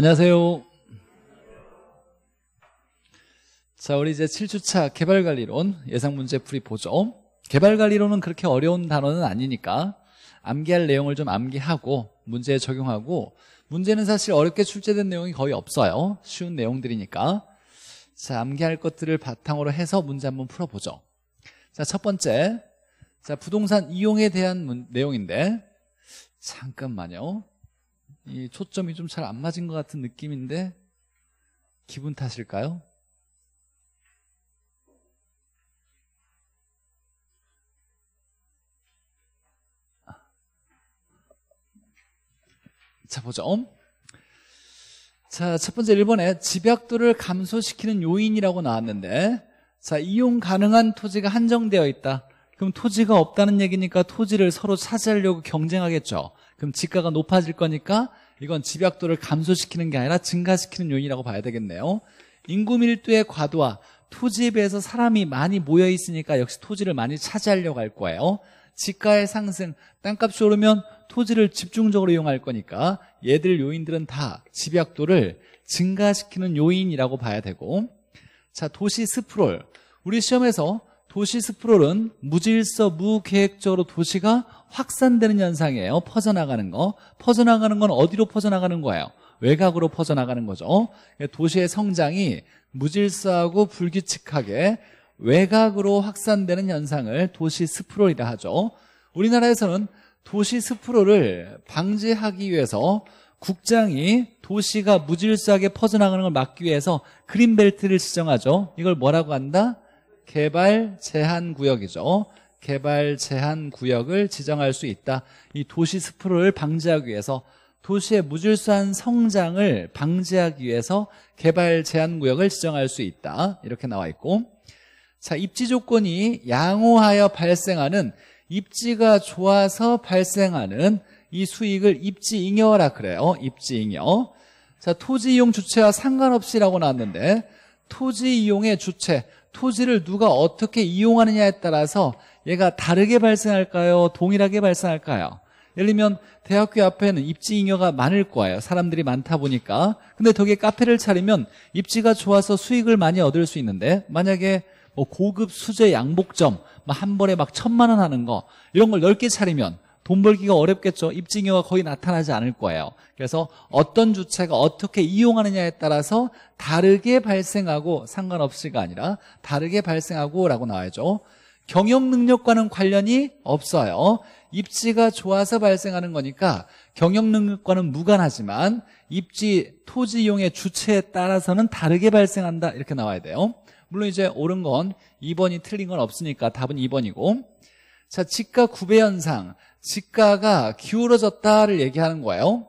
안녕하세요. 자, 우리 이제 7주차 개발관리론 예상문제풀이 보죠. 개발관리론은 그렇게 어려운 단어는 아니니까 암기할 내용을 좀 암기하고 문제에 적용하고 문제는 사실 어렵게 출제된 내용이 거의 없어요. 쉬운 내용들이니까. 자, 암기할 것들을 바탕으로 해서 문제 한번 풀어보죠. 자, 첫 번째. 자, 부동산 이용에 대한 문, 내용인데 잠깐만요. 이 초점이 좀 잘 안 맞은 것 같은 느낌인데 기분 탓일까요? 아. 자, 보자. 자, 첫 번째 1번에 집약도를 감소시키는 요인이라고 나왔는데, 자, 이용 가능한 토지가 한정되어 있다. 그럼 토지가 없다는 얘기니까 토지를 서로 차지하려고 경쟁하겠죠. 그럼 지가가 높아질 거니까 이건 집약도를 감소시키는 게 아니라 증가시키는 요인이라고 봐야 되겠네요. 인구 밀도의 과도화, 토지에 비해서 사람이 많이 모여 있으니까 역시 토지를 많이 차지하려고 할 거예요. 지가의 상승, 땅값이 오르면 토지를 집중적으로 이용할 거니까 얘들 요인들은 다 집약도를 증가시키는 요인이라고 봐야 되고 자 도시 스프롤 우리 시험에서 도시 스프롤은 무질서 무계획적으로 도시가 확산되는 현상이에요. 퍼져나가는 거. 퍼져나가는 건 어디로 퍼져나가는 거예요? 외곽으로 퍼져나가는 거죠. 도시의 성장이 무질서하고 불규칙하게 외곽으로 확산되는 현상을 도시 스프롤이라 하죠. 우리나라에서는 도시 스프롤을 방지하기 위해서 국장이 도시가 무질서하게 퍼져나가는 걸 막기 위해서 그린벨트를 지정하죠. 이걸 뭐라고 한다? 개발 제한 구역이죠. 개발 제한 구역을 지정할 수 있다. 이 도시 스프를 방지하기 위해서 도시의 무질서한 성장을 방지하기 위해서 개발 제한 구역을 지정할 수 있다. 이렇게 나와 있고 자 입지 조건이 양호하여 발생하는 입지가 좋아서 발생하는 이 수익을 입지잉여라 그래요. 입지잉여. 자 토지 이용 주체와 상관없이라고 나왔는데 토지 이용의 주체, 토지를 누가 어떻게 이용하느냐에 따라서 얘가 다르게 발생할까요? 동일하게 발생할까요? 예를 들면 대학교 앞에는 입지잉여가 많을 거예요 사람들이 많다 보니까 근데 저기 카페를 차리면 입지가 좋아서 수익을 많이 얻을 수 있는데 만약에 뭐 고급 수제 양복점 한 벌에 막 천만 원 하는 거 이런 걸 넓게 차리면 돈 벌기가 어렵겠죠 입지잉여가 거의 나타나지 않을 거예요 그래서 어떤 주체가 어떻게 이용하느냐에 따라서 다르게 발생하고 상관없이가 아니라 다르게 발생하고 라고 나와야죠 경영 능력과는 관련이 없어요. 입지가 좋아서 발생하는 거니까 경영 능력과는 무관하지만 입지 토지 이용의 주체에 따라서는 다르게 발생한다 이렇게 나와야 돼요. 물론 이제 옳은 건 2번이 틀린 건 없으니까 답은 2번이고 자 지가 구배 현상 지가가 기울어졌다를 얘기하는 거예요.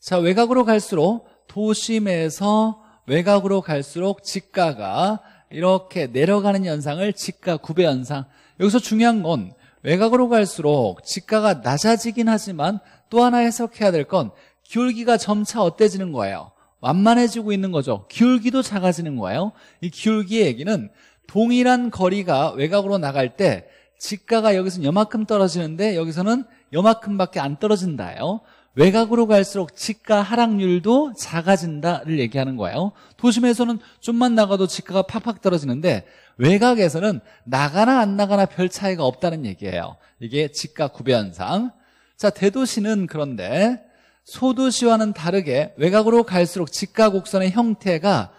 자 외곽으로 갈수록 도심에서 외곽으로 갈수록 지가가 이렇게 내려가는 현상을 지가 구배 현상 여기서 중요한 건 외곽으로 갈수록 지가가 낮아지긴 하지만 또 하나 해석해야 될 건 기울기가 점차 어때지는 거예요 완만해지고 있는 거죠 기울기도 작아지는 거예요 이 기울기의 얘기는 동일한 거리가 외곽으로 나갈 때 지가가 여기서는 여만큼 떨어지는데 여기서는 여만큼밖에 안 떨어진다요 외곽으로 갈수록 집가 하락률도 작아진다를 얘기하는 거예요. 도심에서는 좀만 나가도 집가가 팍팍 떨어지는데 외곽에서는 나가나 안 나가나 별 차이가 없다는 얘기예요. 이게 집가 구변상. 자, 대도시는 그런데 소도시와는 다르게 외곽으로 갈수록 집가 곡선의 형태가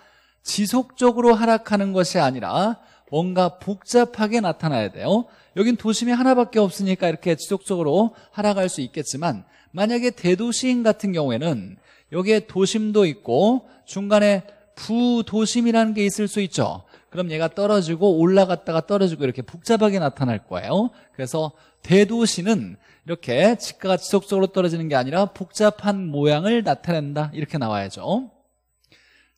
지속적으로 하락하는 것이 아니라 뭔가 복잡하게 나타나야 돼요. 여긴 도심이 하나밖에 없으니까 이렇게 지속적으로 하락할 수 있겠지만 만약에 대도시인 같은 경우에는 여기에 도심도 있고 중간에 부도심이라는 게 있을 수 있죠 그럼 얘가 떨어지고 올라갔다가 떨어지고 이렇게 복잡하게 나타날 거예요 그래서 대도시는 이렇게 지가가 지속적으로 떨어지는 게 아니라 복잡한 모양을 나타낸다 이렇게 나와야죠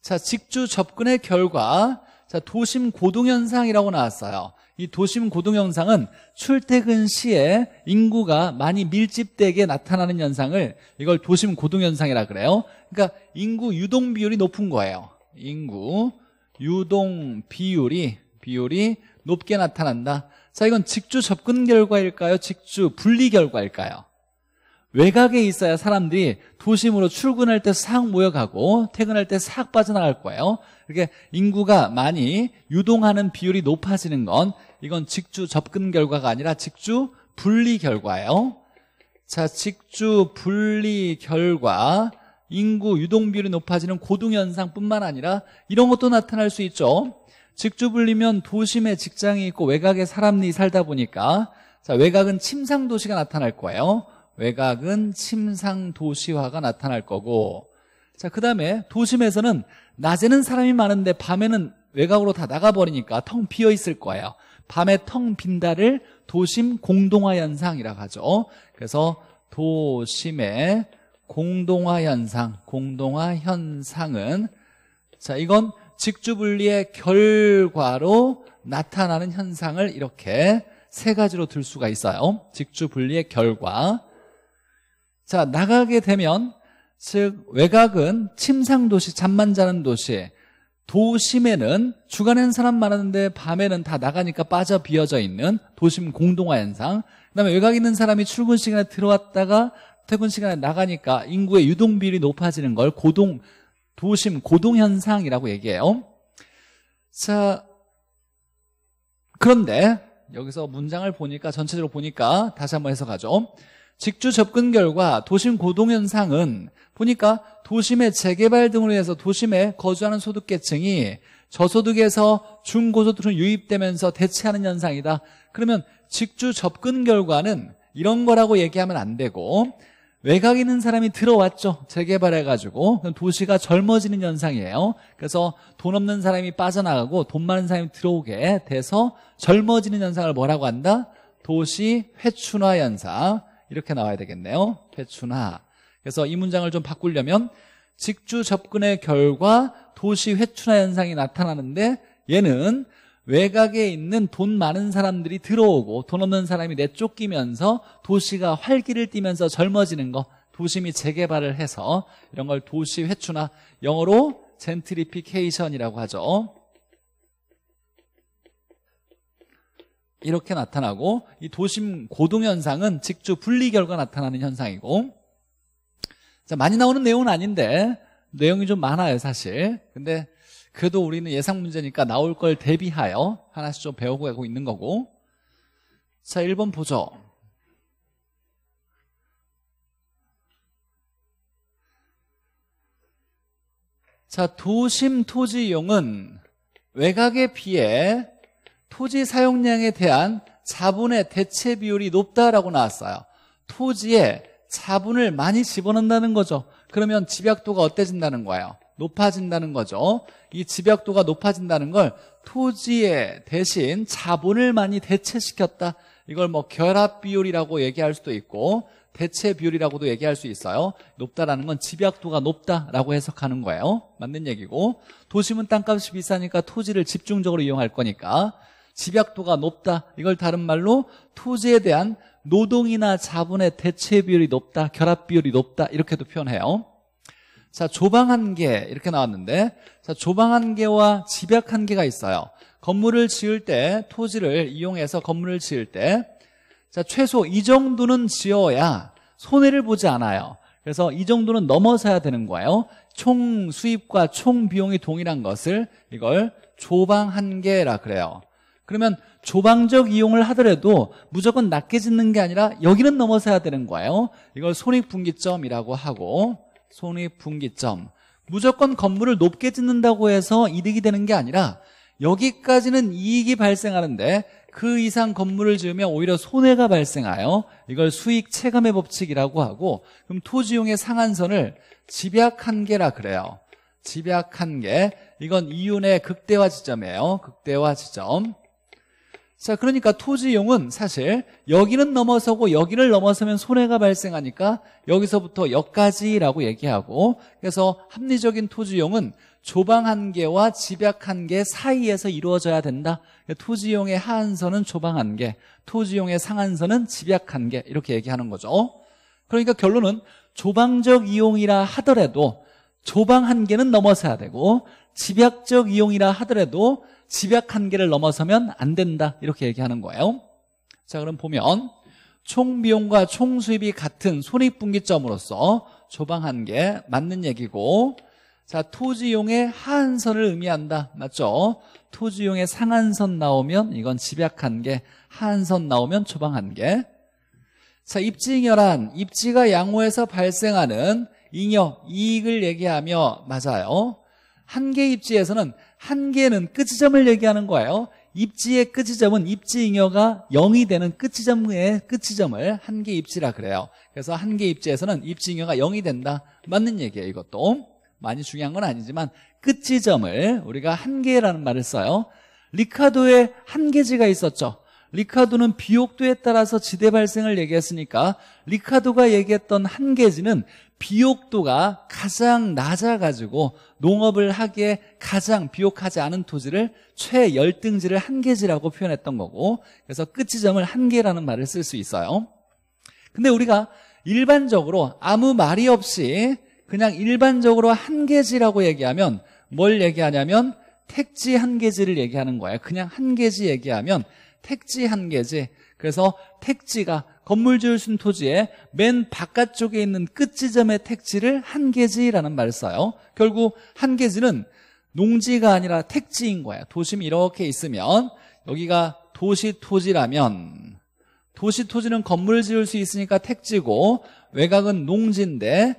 자 직주 접근의 결과 자 도심 고동현상이라고 나왔어요 이 도심 고동현상은 출퇴근 시에 인구가 많이 밀집되게 나타나는 현상을 이걸 도심 고동현상이라 그래요. 그러니까 인구 유동 비율이 높은 거예요. 인구 유동 비율이 비율이 높게 나타난다. 자, 이건 직주 접근 결과일까요? 직주 분리 결과일까요? 외곽에 있어야 사람들이 도심으로 출근할 때 싹 모여가고 퇴근할 때 싹 빠져나갈 거예요. 이렇게 인구가 많이 유동하는 비율이 높아지는 건 이건 직주 접근 결과가 아니라 직주 분리 결과예요. 자, 직주 분리 결과 인구 유동 비율이 높아지는 고등 현상뿐만 아니라 이런 것도 나타날 수 있죠. 직주 분리면 도심에 직장이 있고 외곽에 사람들이 살다 보니까 자, 외곽은 침상 도시가 나타날 거예요. 외곽은 침상 도시화가 나타날 거고 자, 그 다음에 도심에서는 낮에는 사람이 많은데 밤에는 외곽으로 다 나가버리니까 텅 비어 있을 거예요. 밤에 텅 빈다를 도심 공동화 현상이라고 하죠. 그래서 도심의 공동화 현상, 공동화 현상은 자, 이건 직주분리의 결과로 나타나는 현상을 이렇게 세 가지로 들 수가 있어요. 직주분리의 결과, 자, 나가게 되면 즉 외곽은 침상도시, 잠만 자는 도시 도심에는 주간엔 사람 많았는데 밤에는 다 나가니까 빠져 비어져 있는 도심 공동화 현상 그다음에 외곽에 있는 사람이 출근 시간에 들어왔다가 퇴근 시간에 나가니까 인구의 유동 비율이 높아지는 걸 고동 도심 고동 현상이라고 얘기해요. 자 그런데 여기서 문장을 보니까 전체적으로 보니까 다시 한번 해석하죠. 직주 접근 결과 도심 고동 현상은 보니까 도심의 재개발 등으로 해서 도심에 거주하는 소득계층이 저소득에서 중고소득으로 유입되면서 대체하는 현상이다. 그러면 직주 접근 결과는 이런 거라고 얘기하면 안 되고 외곽 에 있는 사람이 들어왔죠. 재개발해가지고 도시가 젊어지는 현상이에요. 그래서 돈 없는 사람이 빠져나가고 돈 많은 사람이 들어오게 돼서 젊어지는 현상을 뭐라고 한다? 도시 회춘화 현상 이렇게 나와야 되겠네요. 회춘하. 그래서 이 문장을 좀 바꾸려면 직주 접근의 결과 도시 회춘화 현상이 나타나는데 얘는 외곽에 있는 돈 많은 사람들이 들어오고 돈 없는 사람이 내쫓기면서 도시가 활기를 띠면서 젊어지는 거 도심이 재개발을 해서 이런 걸 도시 회춘화 영어로 젠트리피케이션이라고 하죠 이렇게 나타나고 이 도심 고동 현상은 직주 분리 결과 나타나는 현상이고 자 많이 나오는 내용은 아닌데 내용이 좀 많아요 사실 근데 그래도 우리는 예상 문제니까 나올 걸 대비하여 하나씩 좀 배우고 가고 있는 거고 자 1번 보죠 자 도심 토지용은 외곽에 비해 토지 사용량에 대한 자본의 대체 비율이 높다라고 나왔어요. 토지에 자본을 많이 집어넣는다는 거죠. 그러면 집약도가 어때진다는 거예요? 높아진다는 거죠. 이 집약도가 높아진다는 걸 토지에 대신 자본을 많이 대체시켰다. 이걸 뭐 결합 비율이라고 얘기할 수도 있고 대체 비율이라고도 얘기할 수 있어요. 높다라는 건 집약도가 높다라고 해석하는 거예요. 맞는 얘기고 도심은 땅값이 비싸니까 토지를 집중적으로 이용할 거니까 집약도가 높다 이걸 다른 말로 토지에 대한 노동이나 자본의 대체 비율이 높다 결합 비율이 높다 이렇게도 표현해요 자 조방한계 이렇게 나왔는데 자 조방한계와 집약한계가 있어요 건물을 지을 때 토지를 이용해서 건물을 지을 때자 최소 이 정도는 지어야 손해를 보지 않아요 그래서 이 정도는 넘어서야 되는 거예요 총 수입과 총 비용이 동일한 것을 이걸 조방한계라 그래요 그러면 조방적 이용을 하더라도 무조건 낮게 짓는 게 아니라 여기는 넘어서야 되는 거예요 이걸 손익분기점이라고 하고 손익분기점 무조건 건물을 높게 짓는다고 해서 이득이 되는 게 아니라 여기까지는 이익이 발생하는데 그 이상 건물을 지으면 오히려 손해가 발생하여 이걸 수익 체감의 법칙이라고 하고 그럼 토지용의 상한선을 집약 한계라 그래요 집약 한계 이건 이윤의 극대화 지점이에요 극대화 지점 자, 그러니까 토지용은 사실 여기는 넘어서고 여기를 넘어서면 손해가 발생하니까 여기서부터 여기까지라고 얘기하고 그래서 합리적인 토지용은 조방 한계와 집약 한계 사이에서 이루어져야 된다. 토지용의 하한선은 조방 한계, 토지용의 상한선은 집약 한계 이렇게 얘기하는 거죠. 그러니까 결론은 조방적 이용이라 하더라도 조방 한계는 넘어서야 되고 집약적 이용이라 하더라도 집약 한계를 넘어서면 안 된다 이렇게 얘기하는 거예요 자 그럼 보면 총비용과 총수입이 같은 손익분기점으로서 조방 한계 맞는 얘기고 자 토지용의 하한선을 의미한다 맞죠? 토지용의 상한선 나오면 이건 집약 한계 하한선 나오면 조방 한계 자 입지잉여란 입지가 양호해서 발생하는 잉여 이익을 얘기하며 맞아요 한계 입지에서는 한계는 끝지점을 얘기하는 거예요. 입지의 끝지점은 입지잉여가 0이 되는 끝지점의 끝지점을 한계 입지라 그래요. 그래서 한계 입지에서는 입지잉여가 0이 된다. 맞는 얘기예요, 이것도. 많이 중요한 건 아니지만 끝지점을 우리가 한계라는 말을 써요. 리카도의 한계지가 있었죠. 리카도는 비옥도에 따라서 지대 발생을 얘기했으니까 리카도가 얘기했던 한계지는 비옥도가 가장 낮아가지고 농업을 하기에 가장 비옥하지 않은 토지를 최열등지를 한계지라고 표현했던 거고 그래서 끝지점을 한계라는 말을 쓸 수 있어요 근데 우리가 일반적으로 아무 말이 없이 그냥 일반적으로 한계지라고 얘기하면 뭘 얘기하냐면 택지 한계지를 얘기하는 거예요 그냥 한계지 얘기하면 택지 한계지. 그래서 택지가 건물 지을 순 토지에 맨 바깥쪽에 있는 끝지점의 택지를 한계지라는 말을 써요. 결국 한계지는 농지가 아니라 택지인 거야. 도심이 이렇게 있으면 여기가 도시 토지라면 도시 토지는 건물 지을 수 있으니까 택지고 외곽은 농지인데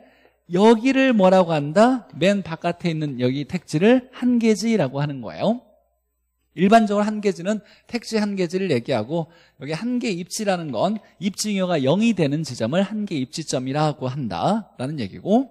여기를 뭐라고 한다? 맨 바깥에 있는 여기 택지를 한계지라고 하는 거예요. 일반적으로 한 계지는 택지 한 계지를 얘기하고 여기 한계 입지라는 건 입증효가 0이 되는 지점을 한계 입지점이라고 한다라는 얘기고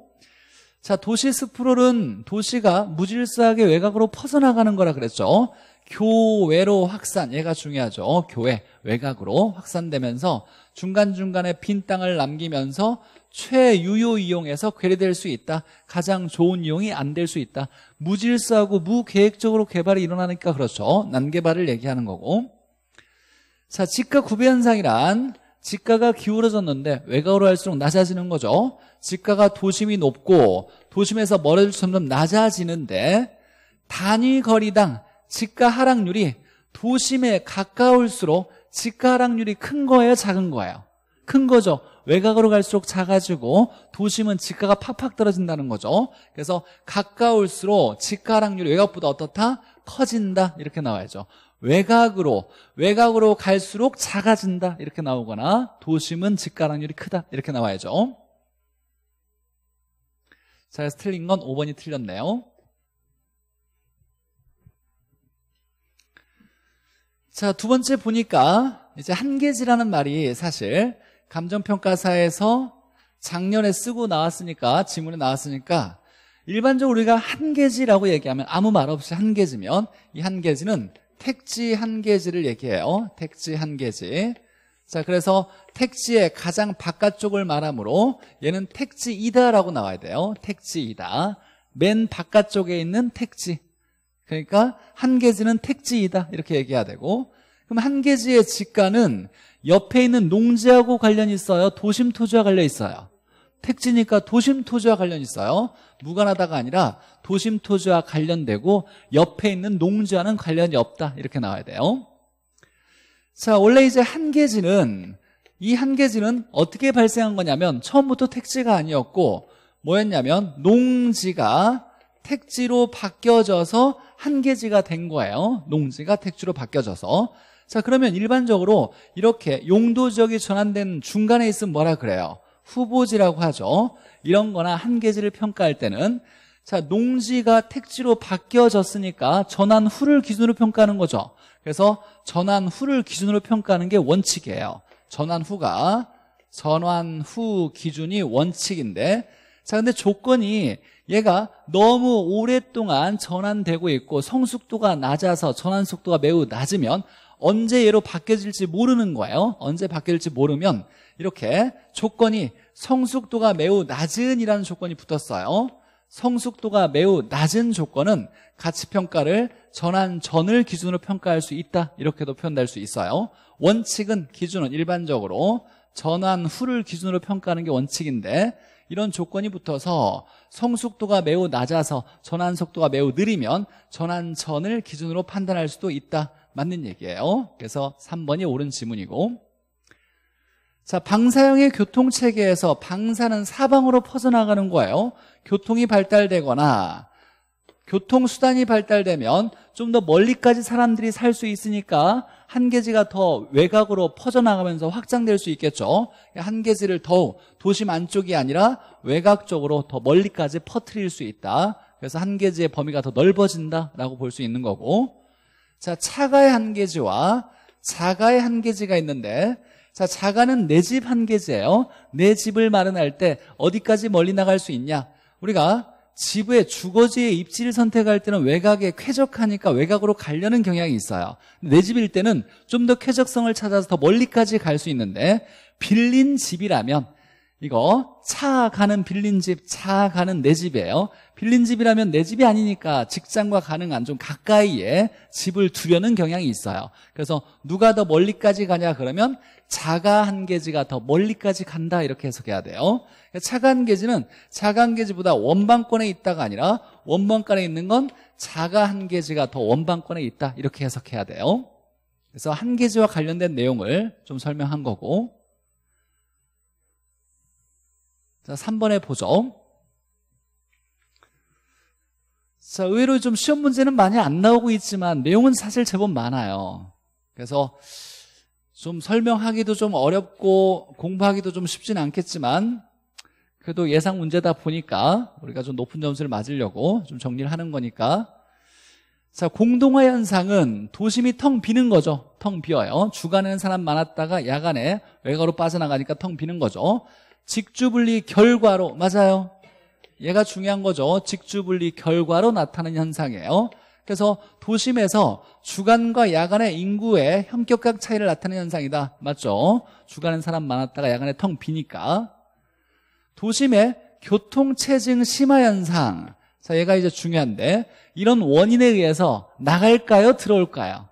자 도시 스프롤은 도시가 무질서하게 외곽으로 퍼져나가는 거라 그랬죠 교외로 확산 얘가 중요하죠 교외 외곽으로 확산되면서 중간중간에 빈 땅을 남기면서 최유효 이용에서 괴리될 수 있다. 가장 좋은 이용이 안 될 수 있다. 무질서하고 무계획적으로 개발이 일어나니까 그렇죠. 난개발을 얘기하는 거고. 자, 지가 구배 현상이란 지가가 기울어졌는데 외곽으로 할수록 낮아지는 거죠. 지가가 도심이 높고 도심에서 멀어질 점점 낮아지는데 단위 거리당 지가 하락률이 도심에 가까울수록 지가 하락률이 큰 거예요, 작은 거예요? 큰 거죠. 외곽으로 갈수록 작아지고 도심은 집가가 팍팍 떨어진다는 거죠. 그래서 가까울수록 집가락률이 외곽보다 어떻다? 커진다 이렇게 나와야죠. 외곽으로 외곽으로 갈수록 작아진다 이렇게 나오거나 도심은 집가락률이 크다 이렇게 나와야죠. 자, 그래서 틀린 건 5번이 틀렸네요. 자, 두 번째 보니까 이제 한계지라는 말이 사실 감정평가사에서 작년에 쓰고 나왔으니까 지문에 나왔으니까 일반적으로 우리가 한계지라고 얘기하면 아무 말 없이 한계지면이한계지는 택지 한계지를 얘기해요. 택지 한계지 자, 그래서 택지의 가장 바깥쪽을 말하므로 얘는 택지이다라고 나와야 돼요. 택지이다. 맨 바깥쪽에 있는 택지. 그러니까 한계지는 택지이다. 이렇게 얘기해야 되고 그럼 한계지의직가는 옆에 있는 농지하고 관련 이 있어요? 도심 토지와 관련 이 있어요? 택지니까 도심 토지와 관련 이 있어요. 무관하다가 아니라 도심 토지와 관련되고 옆에 있는 농지와는 관련이 없다. 이렇게 나와야 돼요. 자, 원래 이제 한계지는 이 한계지는 어떻게 발생한 거냐면 처음부터 택지가 아니었고 뭐였냐면 농지가 택지로 바뀌어져서 한계지가 된 거예요. 농지가 택지로 바뀌어져서 자 그러면 일반적으로 이렇게 용도 지역이 전환된 중간에 있으면 뭐라 그래요? 후보지라고 하죠 이런 거나 한계지를 평가할 때는 자 농지가 택지로 바뀌어졌으니까 전환 후를 기준으로 평가하는 거죠 그래서 전환 후를 기준으로 평가하는 게 원칙이에요 전환 후가 전환 후 기준이 원칙인데 자 근데 조건이 얘가 너무 오랫동안 전환되고 있고 성숙도가 낮아서 전환 속도가 매우 낮으면 언제 얘로 바뀌어질지 모르는 거예요 언제 바뀔지 모르면 이렇게 조건이 성숙도가 매우 낮은 이라는 조건이 붙었어요 성숙도가 매우 낮은 조건은 가치평가를 전환 전을 기준으로 평가할 수 있다 이렇게도 표현될 수 있어요 원칙은 기준은 일반적으로 전환 후를 기준으로 평가하는 게 원칙인데 이런 조건이 붙어서 성숙도가 매우 낮아서 전환 속도가 매우 느리면 전환 전을 기준으로 판단할 수도 있다 맞는 얘기예요. 그래서 3번이 옳은 지문이고 자, 방사형의 교통체계에서 방사는 사방으로 퍼져나가는 거예요. 교통이 발달되거나 교통수단이 발달되면 좀 더 멀리까지 사람들이 살 수 있으니까 한계지가 더 외곽으로 퍼져나가면서 확장될 수 있겠죠. 한계지를 더욱 도심 안쪽이 아니라 외곽 쪽으로 더 멀리까지 퍼뜨릴수 있다. 그래서 한계지의 범위가 더 넓어진다라고 볼 수 있는 거고 자, 차가의 한계지와 자가의 한계지가 있는데 자, 자가는 내집 네 한계지예요. 내 네 집을 마련할 때 어디까지 멀리 나갈 수 있냐? 우리가 집의 주거지의 입지를 선택할 때는 외곽에 쾌적하니까 외곽으로 가려는 경향이 있어요. 내 네 집일 때는 좀 더 쾌적성을 찾아서 더 멀리까지 갈 수 있는데 빌린 집이라면 이거 차 가는 빌린 집, 차 가는 내 집이에요. 빌린 집이라면 내 집이 아니니까 직장과 가능한 좀 가까이에 집을 두려는 경향이 있어요. 그래서 누가 더 멀리까지 가냐 그러면 자가 한 계지가 더 멀리까지 간다 이렇게 해석해야 돼요. 차가 한 계지는 자가 한 계지보다 원방권에 있다가 아니라 원방권에 있는 건 자가 한 계지가 더 원방권에 있다 이렇게 해석해야 돼요. 그래서 한 계지와 관련된 내용을 좀 설명한 거고 자, 3번에 보죠. 자, 의외로 좀 시험 문제는 많이 안 나오고 있지만 내용은 사실 제법 많아요. 그래서 좀 설명하기도 좀 어렵고 공부하기도 좀 쉽진 않겠지만 그래도 예상 문제다 보니까 우리가 좀 높은 점수를 맞으려고 좀 정리를 하는 거니까 자 공동화 현상은 도심이 텅 비는 거죠 텅 비어요 주간에는 사람 많았다가 야간에 외곽로 빠져나가니까 텅 비는 거죠 직주분리 결과로 맞아요 얘가 중요한 거죠 직주분리 결과로 나타나는 현상이에요 그래서 도심에서 주간과 야간의 인구의 형격각 차이를 나타내는 현상이다 맞죠 주간엔 사람 많았다가 야간에 텅 비니까 도심의 교통체증 심화 현상 자 얘가 이제 중요한데 이런 원인에 의해서 나갈까요 들어올까요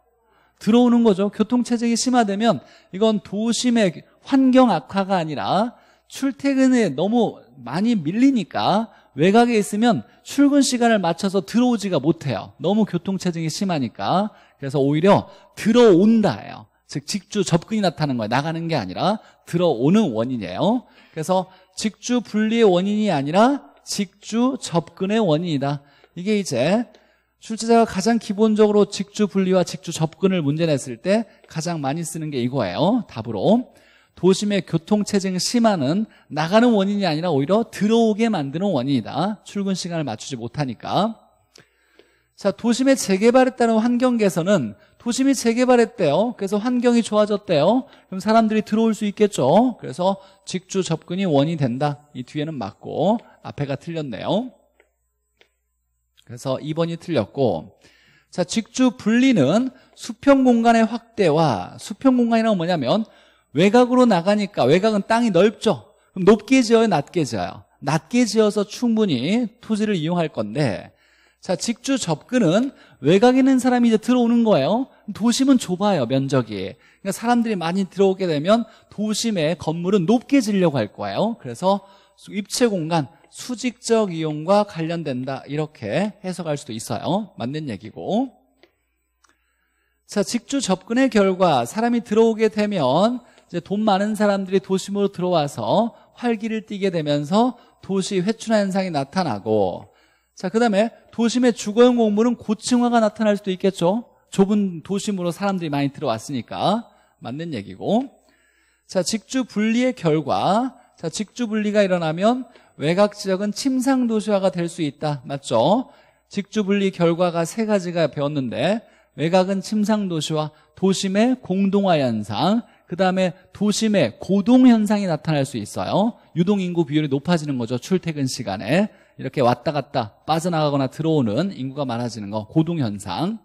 들어오는 거죠 교통체증이 심화되면 이건 도심의 환경 악화가 아니라 출퇴근에 너무 많이 밀리니까 외곽에 있으면 출근 시간을 맞춰서 들어오지가 못해요. 너무 교통체증이 심하니까. 그래서 오히려 들어온다예요. 즉 직주 접근이 나타나는 거예요. 나가는 게 아니라 들어오는 원인이에요. 그래서 직주 분리의 원인이 아니라 직주 접근의 원인이다. 이게 이제 출제자가 가장 기본적으로 직주 분리와 직주 접근을 문제 냈을 때 가장 많이 쓰는 게 이거예요. 답으로. 도심의 교통체증 심화는 나가는 원인이 아니라 오히려 들어오게 만드는 원인이다. 출근 시간을 맞추지 못하니까. 자, 도심의 재개발에 따른 환경 개선은 도심이 재개발했대요. 그래서 환경이 좋아졌대요. 그럼 사람들이 들어올 수 있겠죠. 그래서 직주 접근이 원이 된다. 이 뒤에는 맞고 앞에가 틀렸네요. 그래서 2번이 틀렸고 자, 직주 분리는 수평 공간의 확대와 수평 공간이란 뭐냐면 외곽으로 나가니까 외곽은 땅이 넓죠. 그럼 높게 지어요, 낮게 지어요? 낮게 지어서 충분히 토지를 이용할 건데 자, 직주 접근은 외곽에 있는 사람이 이제 들어오는 거예요. 도심은 좁아요, 면적이. 그러니까 사람들이 많이 들어오게 되면 도심의 건물은 높게 지려고 할 거예요. 그래서 입체 공간, 수직적 이용과 관련된다. 이렇게 해석할 수도 있어요. 맞는 얘기고. 자, 직주 접근의 결과 사람이 들어오게 되면 이제 돈 많은 사람들이 도심으로 들어와서 활기를 띠게 되면서 도시 회춘화 현상이 나타나고 자, 그 다음에 도심의 주거용 공물은 고층화가 나타날 수도 있겠죠. 좁은 도심으로 사람들이 많이 들어왔으니까 맞는 얘기고 자, 직주 분리의 결과 자, 직주 분리가 일어나면 외곽 지역은 침상 도시화가 될 수 있다. 맞죠? 직주 분리 결과가 세 가지가 배웠는데 외곽은 침상 도시화, 도심의 공동화 현상, 그 다음에 도심에 고동 현상이 나타날 수 있어요. 유동인구 비율이 높아지는 거죠. 출퇴근 시간에. 이렇게 왔다 갔다 빠져나가거나 들어오는 인구가 많아지는 거. 고동 현상.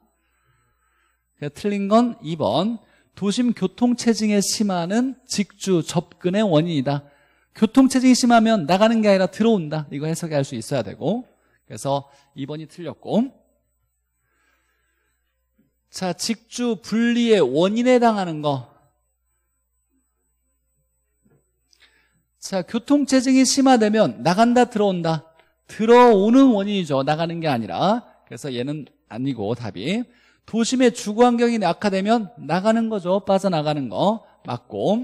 틀린 건 2번. 도심 교통체증에 심하는 직주 접근의 원인이다. 교통체증이 심하면 나가는 게 아니라 들어온다. 이거 해석할 수 있어야 되고. 그래서 2번이 틀렸고. 자, 직주 분리의 원인에 해당하는 거. 자, 교통체증이 심화되면 나간다, 들어온다. 들어오는 원인이죠. 나가는 게 아니라. 그래서 얘는 아니고 답이. 도심의 주거환경이 악화되면 나가는 거죠. 빠져나가는 거. 맞고.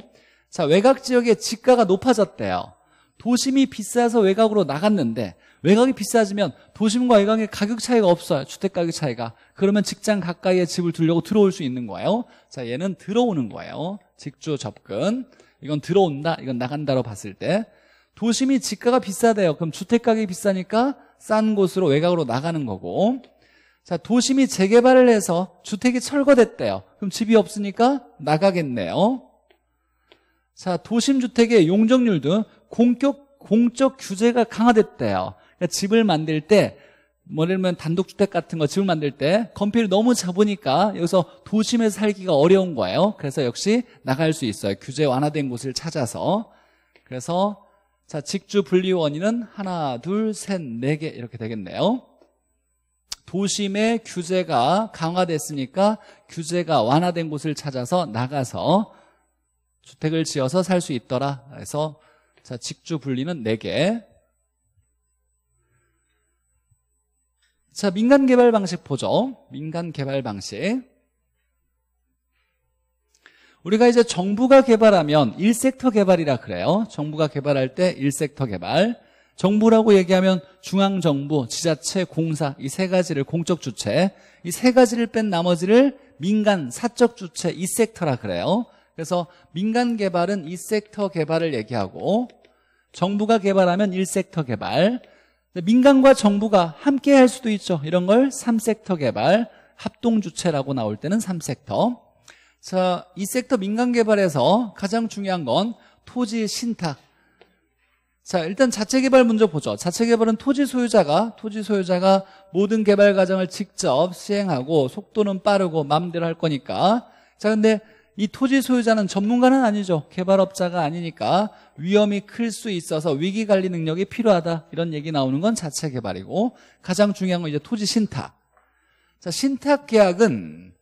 자, 외곽 지역의 집가가 높아졌대요. 도심이 비싸서 외곽으로 나갔는데 외곽이 비싸지면 도심과 외곽의 가격 차이가 없어요. 주택 가격 차이가. 그러면 직장 가까이에 집을 두려고 들어올 수 있는 거예요. 자, 얘는 들어오는 거예요. 직주 접근. 이건 들어온다, 이건 나간다로 봤을 때 도심이 집가가 비싸대요. 그럼 주택 가격이 비싸니까 싼 곳으로 외곽으로 나가는 거고 자 도심이 재개발을 해서 주택이 철거됐대요. 그럼 집이 없으니까 나가겠네요. 자 도심 주택의 용적률 등 공격 공적 규제가 강화됐대요. 그러니까 집을 만들 때뭐 예를 들면 단독주택 같은 거 집을 만들 때 건폐율이 너무 잡으니까 여기서 도심에서 살기가 어려운 거예요. 그래서 역시 나갈 수 있어요. 규제 완화된 곳을 찾아서. 그래서 자 직주 분리 원인은 하나, 둘, 셋, 네 개 이렇게 되겠네요. 도심의 규제가 강화됐으니까 규제가 완화된 곳을 찾아서 나가서 주택을 지어서 살 수 있더라. 그래서 자 직주 분리는 4개, 자, 민간 개발 방식 보죠. 민간 개발 방식. 우리가 이제 정부가 개발하면 1섹터 개발이라 그래요. 정부가 개발할 때 1섹터 개발. 정부라고 얘기하면 중앙정부, 지자체, 공사 이 세 가지를 공적 주체 이 세 가지를 뺀 나머지를 민간, 사적 주체 2 섹터라 그래요. 그래서 민간 개발은 2 섹터 개발을 얘기하고 정부가 개발하면 1섹터 개발 네, 민간과 정부가 함께 할 수도 있죠. 이런 걸 3섹터 개발, 합동주체라고 나올 때는 3섹터. 자, 이 섹터 민간 개발에서 가장 중요한 건 토지 신탁. 자, 일단 자체 개발 먼저 보죠. 자체 개발은 토지 소유자가, 토지 소유자가 모든 개발 과정을 직접 시행하고 속도는 빠르고 마음대로 할 거니까. 자, 근데 이 토지 소유자는 전문가는 아니죠. 개발업자가 아니니까 위험이 클 수 있어서 위기관리 능력이 필요하다. 이런 얘기 나오는 건 자체 개발이고 가장 중요한 건 이제 토지 신탁. 자, 신탁 계약은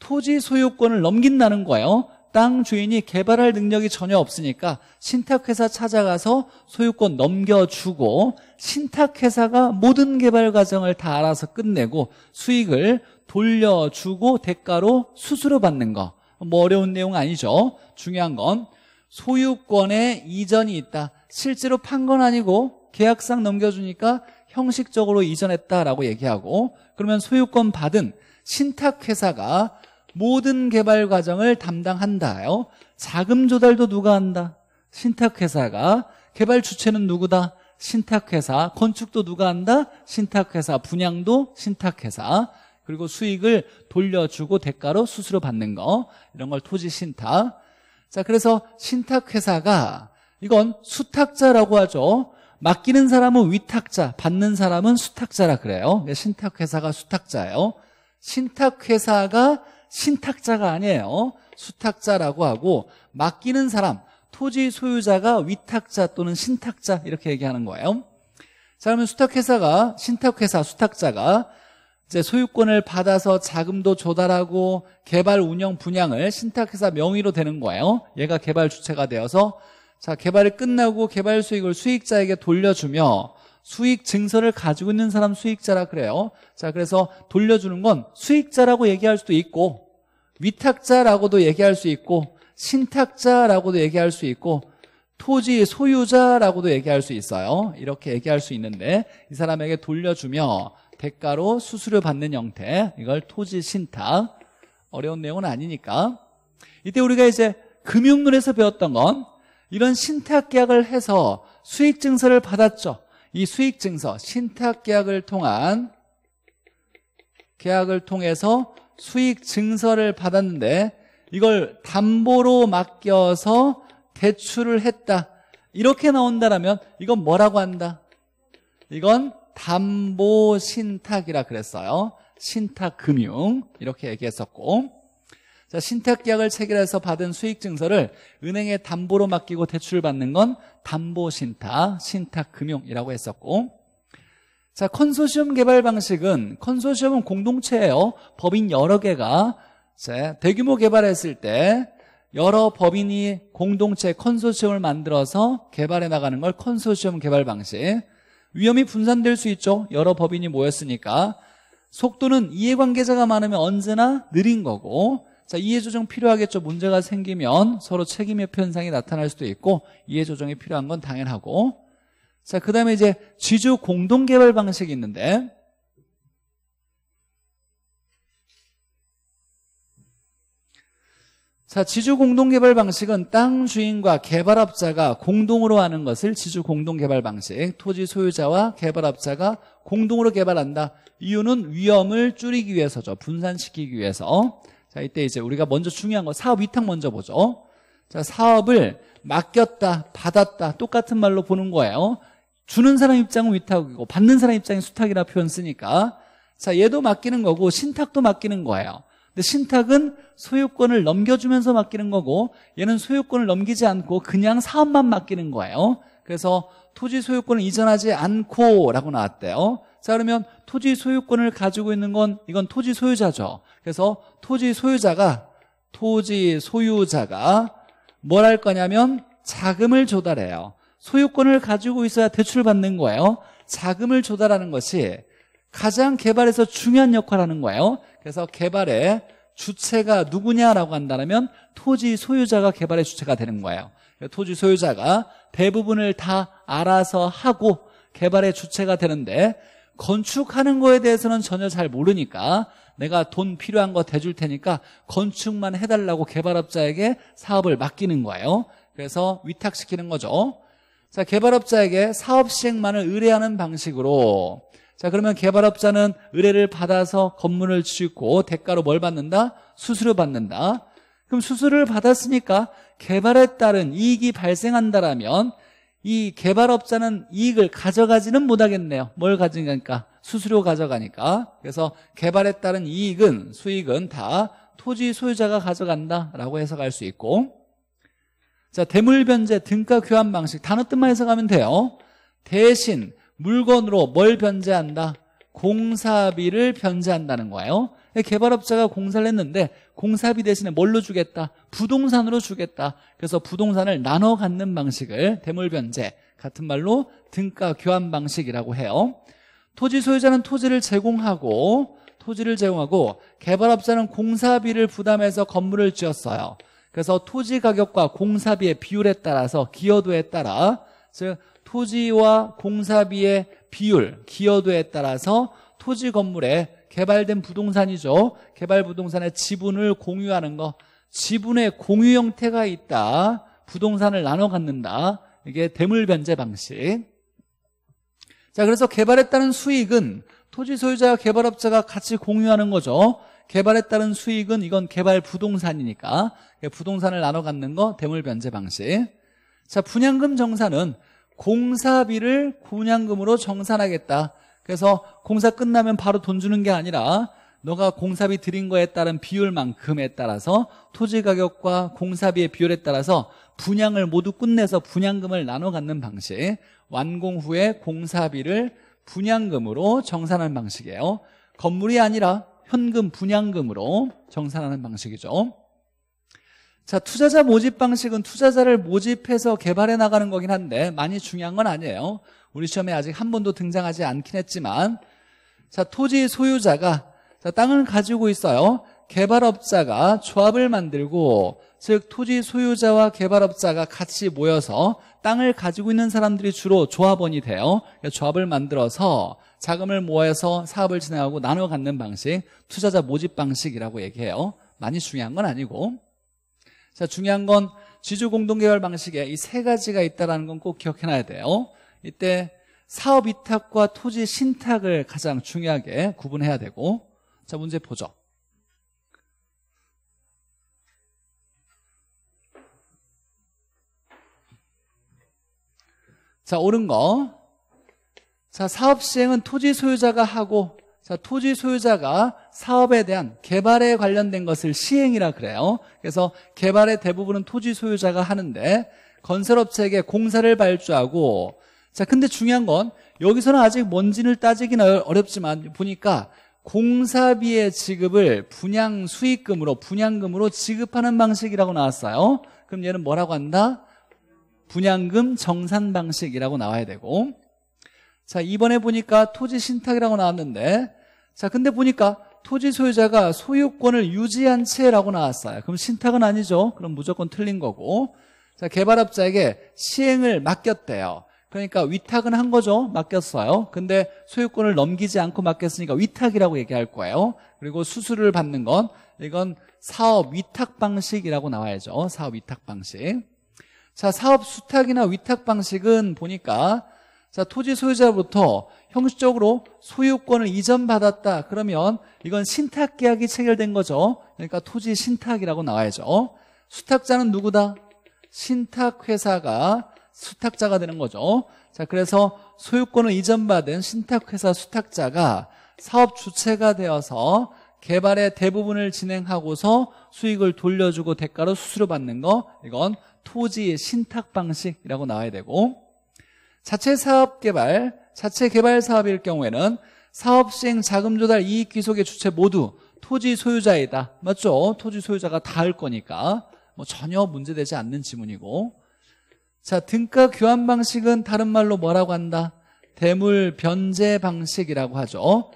토지 소유권을 넘긴다는 거예요. 땅 주인이 개발할 능력이 전혀 없으니까 신탁회사 찾아가서 소유권 넘겨주고 신탁회사가 모든 개발 과정을 다 알아서 끝내고 수익을 돌려주고 대가로 수수료 받는 거뭐 어려운 내용 아니죠. 중요한 건 소유권에 이전이 있다. 실제로 판 건 아니고 계약상 넘겨주니까 형식적으로 이전했다라고 얘기하고 그러면 소유권 받은 신탁회사가 모든 개발 과정을 담당한다요. 자금 조달도 누가 한다? 신탁회사가 개발 주체는 누구다? 신탁회사 건축도 누가 한다? 신탁회사 분양도 신탁회사 그리고 수익을 돌려주고 대가로 수수료 받는 거 이런 걸 토지 신탁 자 그래서 신탁회사가 이건 수탁자라고 하죠 맡기는 사람은 위탁자 받는 사람은 수탁자라 그래요 그러니까 신탁회사가 수탁자예요 신탁회사가 신탁자가 아니에요 수탁자라고 하고 맡기는 사람 토지 소유자가 위탁자 또는 신탁자 이렇게 얘기하는 거예요 자 그러면 수탁회사가 신탁회사 수탁자가 이제 소유권을 받아서 자금도 조달하고 개발 운영 분양을 신탁회사 명의로 되는 거예요. 얘가 개발 주체가 되어서 자 개발이 끝나고 개발 수익을 수익자에게 돌려주며 수익 증서를 가지고 있는 사람 수익자라 그래요. 자 그래서 돌려주는 건 수익자라고 얘기할 수도 있고 위탁자라고도 얘기할 수 있고 신탁자라고도 얘기할 수 있고 토지 소유자라고도 얘기할 수 있어요. 이렇게 얘기할 수 있는데 이 사람에게 돌려주며 대가로 수수료 받는 형태 이걸 토지 신탁 어려운 내용은 아니니까 이때 우리가 이제 금융론에서 배웠던 건 이런 신탁 계약을 해서 수익 증서를 받았죠 이 수익 증서 신탁 계약을 통한 계약을 통해서 수익 증서를 받았는데 이걸 담보로 맡겨서 대출을 했다 이렇게 나온다라면 이건 뭐라고 한다 이건 담보 신탁이라 그랬어요. 신탁 금융 이렇게 얘기했었고 자, 신탁 계약을 체결해서 받은 수익 증서를 은행에 담보로 맡기고 대출을 받는 건 담보 신탁, 신탁 금융이라고 했었고 자, 컨소시엄 개발 방식은 컨소시엄은 공동체예요. 법인 여러 개가 자, 대규모 개발했을 때 여러 법인이 공동체 컨소시엄을 만들어서 개발해 나가는 걸 컨소시엄 개발 방식 위험이 분산될 수 있죠. 여러 법인이 모였으니까. 속도는 이해관계자가 많으면 언제나 느린 거고 자 이해조정 필요하겠죠. 문제가 생기면 서로 책임의 현상이 나타날 수도 있고 이해조정이 필요한 건 당연하고 자그 다음에 이제 지주 공동개발 방식이 있는데 자, 지주 공동개발 방식은 땅 주인과 개발업자가 공동으로 하는 것을 지주 공동개발 방식, 토지 소유자와 개발업자가 공동으로 개발한다. 이유는 위험을 줄이기 위해서죠. 분산시키기 위해서. 자, 이때 이제 우리가 먼저 중요한 거 사업 위탁 먼저 보죠. 자, 사업을 맡겼다, 받았다 똑같은 말로 보는 거예요. 주는 사람 입장은 위탁이고 받는 사람 입장은 수탁이라 표현 쓰니까 자, 얘도 맡기는 거고 신탁도 맡기는 거예요. 근데 신탁은 소유권을 넘겨주면서 맡기는 거고 얘는 소유권을 넘기지 않고 그냥 사업만 맡기는 거예요 그래서 토지 소유권을 이전하지 않고 라고 나왔대요 자 그러면 토지 소유권을 가지고 있는 건 이건 토지 소유자죠 그래서 토지 소유자가 토지 소유자가 뭘 할 거냐면 자금을 조달해요 소유권을 가지고 있어야 대출받는 거예요 자금을 조달하는 것이 가장 개발에서 중요한 역할을 하는 거예요 그래서 개발의 주체가 누구냐라고 한다면 토지 소유자가 개발의 주체가 되는 거예요 토지 소유자가 대부분을 다 알아서 하고 개발의 주체가 되는데 건축하는 거에 대해서는 전혀 잘 모르니까 내가 돈 필요한 거 대줄 테니까 건축만 해달라고 개발업자에게 사업을 맡기는 거예요 그래서 위탁시키는 거죠 자 개발업자에게 사업 시행만을 의뢰하는 방식으로 자, 그러면 개발업자는 의뢰를 받아서 건물을 짓고 대가로 뭘 받는다? 수수료 받는다. 그럼 수수료를 받았으니까 개발에 따른 이익이 발생한다라면 이 개발업자는 이익을 가져가지는 못하겠네요. 뭘 가져가니까? 수수료 가져가니까. 그래서 개발에 따른 이익은, 수익은 다 토지 소유자가 가져간다라고 해석할 수 있고. 자, 대물 변제 등가 교환 방식. 단어 뜻만 해석하면 돼요. 대신 물건으로 뭘 변제한다? 공사비를 변제한다는 거예요 개발업자가 공사를 했는데 공사비 대신에 뭘로 주겠다? 부동산으로 주겠다 그래서 부동산을 나눠 갖는 방식을 대물변제 같은 말로 등가 교환 방식이라고 해요 토지 소유자는 토지를 제공하고 토지를 제공하고 개발업자는 공사비를 부담해서 건물을 지었어요 그래서 토지 가격과 공사비의 비율에 따라서 기여도에 따라 즉 토지와 공사비의 비율, 기여도에 따라서 토지 건물에 개발된 부동산이죠. 개발 부동산의 지분을 공유하는 거. 지분의 공유 형태가 있다. 부동산을 나눠 갖는다. 이게 대물 변제 방식. 자, 그래서 개발에 따른 수익은 토지 소유자와 개발업자가 같이 공유하는 거죠. 개발에 따른 수익은 이건 개발 부동산이니까 부동산을 나눠 갖는 거 대물 변제 방식. 자, 분양금 정산은 공사비를 분양금으로 정산하겠다. 그래서 공사 끝나면 바로 돈 주는 게 아니라 너가 공사비 드린 거에 따른 비율만큼에 따라서 토지 가격과 공사비의 비율에 따라서 분양을 모두 끝내서 분양금을 나눠 갖는 방식 완공 후에 공사비를 분양금으로 정산하는 방식이에요 건물이 아니라 현금 분양금으로 정산하는 방식이죠 자, 투자자 모집 방식은 투자자를 모집해서 개발해 나가는 거긴 한데 많이 중요한 건 아니에요. 우리 시험에 아직 한 번도 등장하지 않긴 했지만 자, 토지 소유자가 자, 땅을 가지고 있어요. 개발업자가 조합을 만들고 즉 토지 소유자와 개발업자가 같이 모여서 땅을 가지고 있는 사람들이 주로 조합원이 돼요. 그러니까 조합을 만들어서 자금을 모아서 사업을 진행하고 나눠 갖는 방식, 투자자 모집 방식이라고 얘기해요. 많이 중요한 건 아니고 자, 중요한 건 지주 공동개발 방식에 이 세 가지가 있다는 건 꼭 기억해놔야 돼요. 이때 사업 위탁과 토지 신탁을 가장 중요하게 구분해야 되고 자, 문제 보죠. 자, 옳은 거. 자, 사업 시행은 토지 소유자가 하고 자, 토지 소유자가 사업에 대한 개발에 관련된 것을 시행이라 그래요. 그래서 개발의 대부분은 토지 소유자가 하는데 건설업체에게 공사를 발주하고 자, 근데 중요한 건 여기서는 아직 뭔지를 따지기는 어, 어렵지만 보니까 공사비의 지급을 분양 수익금으로 분양금으로 지급하는 방식이라고 나왔어요. 그럼 얘는 뭐라고 한다? 분양금 정산 방식이라고 나와야 되고 자, 이번에 보니까 토지 신탁이라고 나왔는데 자, 근데 보니까 토지 소유자가 소유권을 유지한 채라고 나왔어요. 그럼 신탁은 아니죠. 그럼 무조건 틀린 거고. 자, 개발업자에게 시행을 맡겼대요. 그러니까 위탁은 한 거죠. 맡겼어요. 근데 소유권을 넘기지 않고 맡겼으니까 위탁이라고 얘기할 거예요. 그리고 수수료를 받는 건 이건 사업 위탁 방식이라고 나와야죠. 사업 위탁 방식. 자, 사업 수탁이나 위탁 방식은 보니까 자, 토지 소유자부터 형식적으로 소유권을 이전받았다. 그러면 이건 신탁 계약이 체결된 거죠. 그러니까 토지 신탁이라고 나와야죠. 수탁자는 누구다? 신탁회사가 수탁자가 되는 거죠. 자, 그래서 소유권을 이전받은 신탁회사 수탁자가 사업 주체가 되어서 개발의 대부분을 진행하고서 수익을 돌려주고 대가로 수수료 받는 거 이건 토지 신탁 방식이라고 나와야 되고 자체 사업 개발, 자체 개발 사업일 경우에는 사업 시행 자금 조달 이익 귀속의 주체 모두 토지 소유자이다. 맞죠? 토지 소유자가 다 할 거니까 뭐 전혀 문제되지 않는 지문이고 자 등가 교환 방식은 다른 말로 뭐라고 한다? 대물 변제 방식이라고 하죠.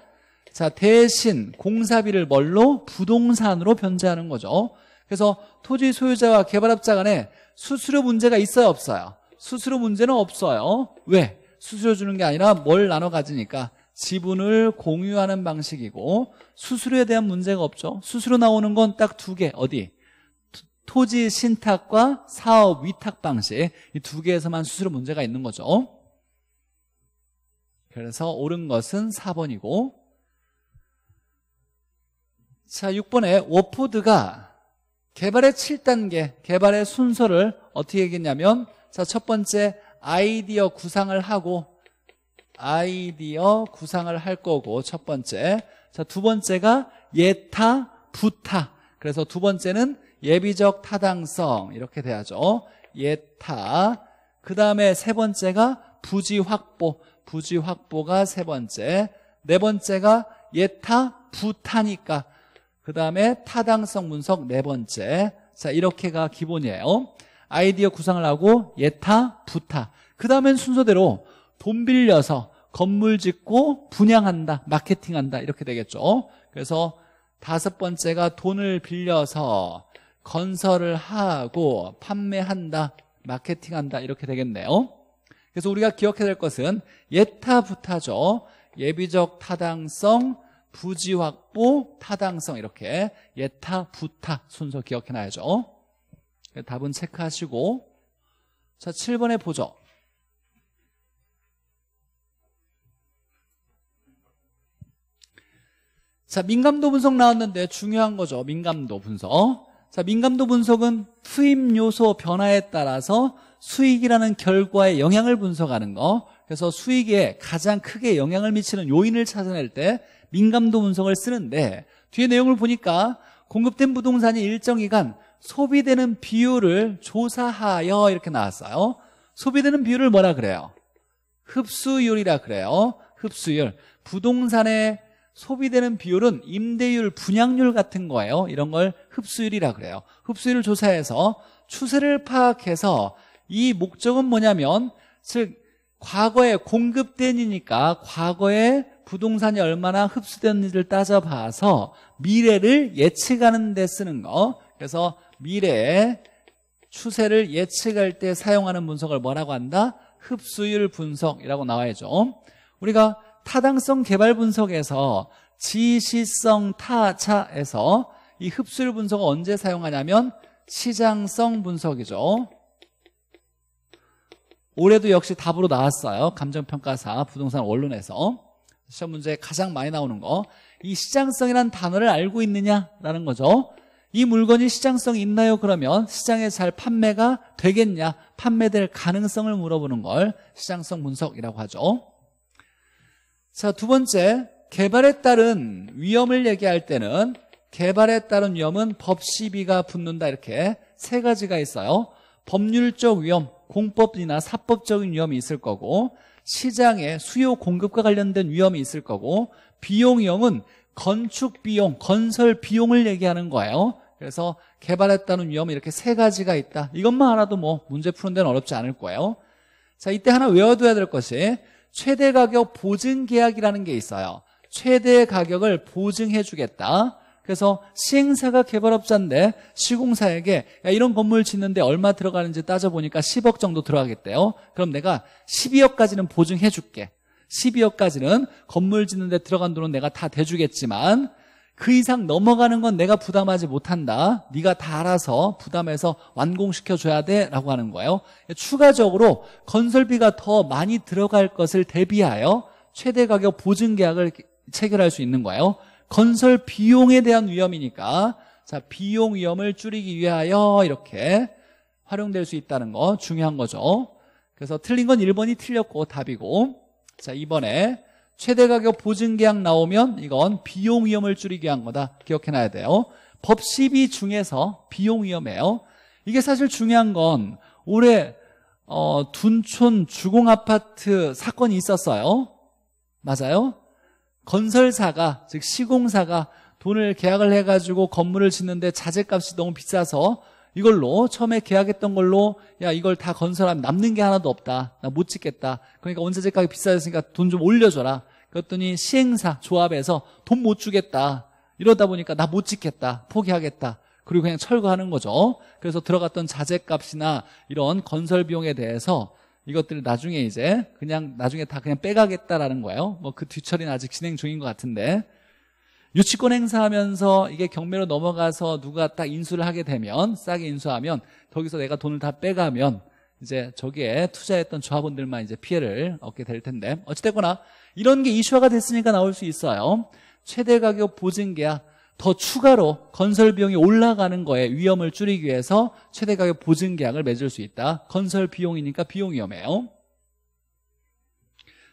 자 대신 공사비를 뭘로? 부동산으로 변제하는 거죠. 그래서 토지 소유자와 개발업자 간에 수수료 문제가 있어요 없어요? 수수료 문제는 없어요. 왜? 수수료 주는 게 아니라 뭘 나눠 가지니까 지분을 공유하는 방식이고 수수료에 대한 문제가 없죠. 수수료 나오는 건 딱 두 개. 어디? 토지 신탁과 사업 위탁 방식 이 두 개에서만 수수료 문제가 있는 거죠. 그래서 옳은 것은 4번이고 자 6번에 워포드가 개발의 7단계 개발의 순서를 어떻게 얘기했냐면 자, 첫 번째 아이디어 구상을 하고 아이디어 구상을 할 거고 첫 번째 자, 두 번째가 예타, 부타 그래서 두 번째는 예비적 타당성 이렇게 돼야죠 예타 그 다음에 세 번째가 부지 확보 부지 확보가 세 번째 네 번째가 예타, 부타니까 그 다음에 타당성 분석 네 번째 자 이렇게가 기본이에요 아이디어 구상을 하고 예타, 부타 그 다음엔 순서대로 돈 빌려서 건물 짓고 분양한다, 마케팅한다 이렇게 되겠죠 그래서 다섯 번째가 돈을 빌려서 건설을 하고 판매한다, 마케팅한다 이렇게 되겠네요 그래서 우리가 기억해야 될 것은 예타부타죠 예비적 타당성, 부지 확보, 타당성 이렇게 예타부타 순서 기억해놔야죠 예, 답은 체크하시고 자 7번에 보죠 자 민감도 분석 나왔는데 중요한 거죠 민감도 분석 자 민감도 분석은 투입 요소 변화에 따라서 수익이라는 결과에 영향을 분석하는 거 그래서 수익에 가장 크게 영향을 미치는 요인을 찾아낼 때 민감도 분석을 쓰는데 뒤에 내용을 보니까 공급된 부동산이 일정 기간 소비되는 비율을 조사하여 이렇게 나왔어요. 소비되는 비율을 뭐라 그래요? 흡수율이라 그래요. 흡수율. 부동산의 소비되는 비율은 임대율, 분양률 같은 거예요. 이런 걸 흡수율이라 그래요. 흡수율을 조사해서 추세를 파악해서 이 목적은 뭐냐면 즉 과거에 공급된이니까 과거에 부동산이 얼마나 흡수됐는지를 따져봐서 미래를 예측하는 데 쓰는 거. 그래서 미래의 추세를 예측할 때 사용하는 분석을 뭐라고 한다? 흡수율 분석이라고 나와야죠 우리가 타당성 개발 분석에서 지시성 타차에서 이 흡수율 분석을 언제 사용하냐면 시장성 분석이죠 올해도 역시 답으로 나왔어요 감정평가사 부동산 원론에서 시험 문제에 가장 많이 나오는 거 이시장성이란 단어를 알고 있느냐라는 거죠 이 물건이 시장성이 있나요? 그러면 시장에 잘 판매가 되겠냐? 판매될 가능성을 물어보는 걸 시장성 분석이라고 하죠. 자, 두 번째, 개발에 따른 위험을 얘기할 때는 개발에 따른 위험은 법 시비가 붙는다 이렇게 세 가지가 있어요. 법률적 위험, 공법이나 사법적인 위험이 있을 거고 시장의 수요 공급과 관련된 위험이 있을 거고 비용 위험은 건축 비용, 건설 비용을 얘기하는 거예요. 그래서 개발했다는 위험은 이렇게 세 가지가 있다. 이것만 알아도 뭐 문제 푸는 데는 어렵지 않을 거예요. 자, 이때 하나 외워둬야 될 것이 최대 가격 보증 계약이라는 게 있어요. 최대 가격을 보증해 주겠다. 그래서 시행사가 개발업자인데 시공사에게 야, 이런 건물 짓는데 얼마 들어가는지 따져보니까 10억 정도 들어가겠대요. 그럼 내가 12억까지는 보증해 줄게. 12억까지는 건물 짓는데 들어간 돈은 내가 다 대주겠지만 그 이상 넘어가는 건 내가 부담하지 못한다. 네가 다 알아서 부담해서 완공시켜 줘야 돼라고 하는 거예요. 추가적으로 건설비가 더 많이 들어갈 것을 대비하여 최대 가격 보증 계약을 체결할 수 있는 거예요. 건설 비용에 대한 위험이니까 자, 비용 위험을 줄이기 위하여 이렇게 활용될 수 있다는 거 중요한 거죠. 그래서 틀린 건 1번이 틀렸고 답이고 자, 이번에 최대 가격 보증 계약 나오면 이건 비용 위험을 줄이기 위한 거다. 기억해놔야 돼요. 법 12 중에서 비용 위험이에요. 이게 사실 중요한 건 올해 어, 둔촌 주공아파트 사건이 있었어요. 맞아요? 건설사가 즉 시공사가 돈을 계약을 해가지고 건물을 짓는데 자재값이 너무 비싸서 이걸로 처음에 계약했던 걸로 야 이걸 다 건설하면 남는 게 하나도 없다 나 못 짓겠다 그러니까 원자재 가격이 비싸졌으니까 돈 좀 올려줘라 그랬더니 시행사 조합에서 돈 못 주겠다 이러다 보니까 나 못찍겠다 포기하겠다 그리고 그냥 철거하는 거죠 그래서 들어갔던 자재값이나 이런 건설 비용에 대해서 이것들을 나중에 이제 그냥 나중에 다 그냥 빼가겠다라는 거예요 뭐 그 뒤처리는 아직 진행 중인 것 같은데 유치권 행사하면서 이게 경매로 넘어가서 누가 딱 인수를 하게 되면 싸게 인수하면 거기서 내가 돈을 다 빼가면 이제 저기에 투자했던 조합원들만 이제 피해를 얻게 될 텐데 어찌됐거나 이런 게 이슈화가 됐으니까 나올 수 있어요. 최대 가격 보증 계약 더 추가로 건설 비용이 올라가는 거에 위험을 줄이기 위해서 최대 가격 보증 계약을 맺을 수 있다. 건설 비용이니까 비용 위험해요.